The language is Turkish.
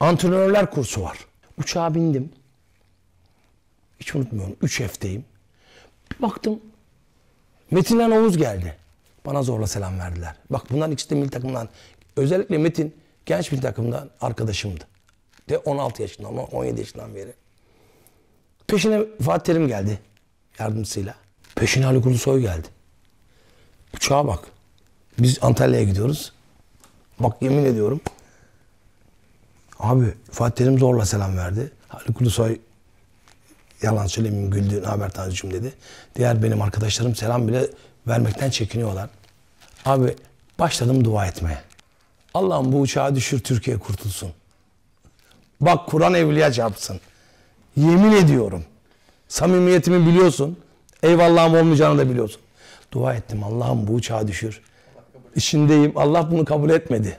Antrenörler kursu var. Uçağa bindim. Hiç unutmuyorum. Üç F'teyim. Bir baktım. Metin'le Oğuz geldi. Bana zorla selam verdiler. Bak bunların ikisi de milli takımdan. Özellikle Metin genç bir takımdan arkadaşımdı. De 16 yaşından ama 17 yaşından beri. Peşine Fatih Terim geldi yardımcısıyla. Peşine Ali Kulusoy geldi. Uçağa bak. Biz Antalya'ya gidiyoruz. Bak yemin ediyorum Abi Fatih Terim zorla selam verdi. Haluk Ulusoy yalan söylemeyeyim güldü haber tanrıcım dedi. Diğer benim arkadaşlarım selam bile vermekten çekiniyorlar. Abi başladım dua etmeye. Allah'ım bu uçağı düşür Türkiye kurtulsun. Bak Kur'an evliya çarpsın. Yemin ediyorum. Samimiyetimi biliyorsun. Eyvallahım olmayacağını da biliyorsun. Dua ettim Allah'ım bu uçağı düşür. İçindeyim. Allah bunu kabul etmedi.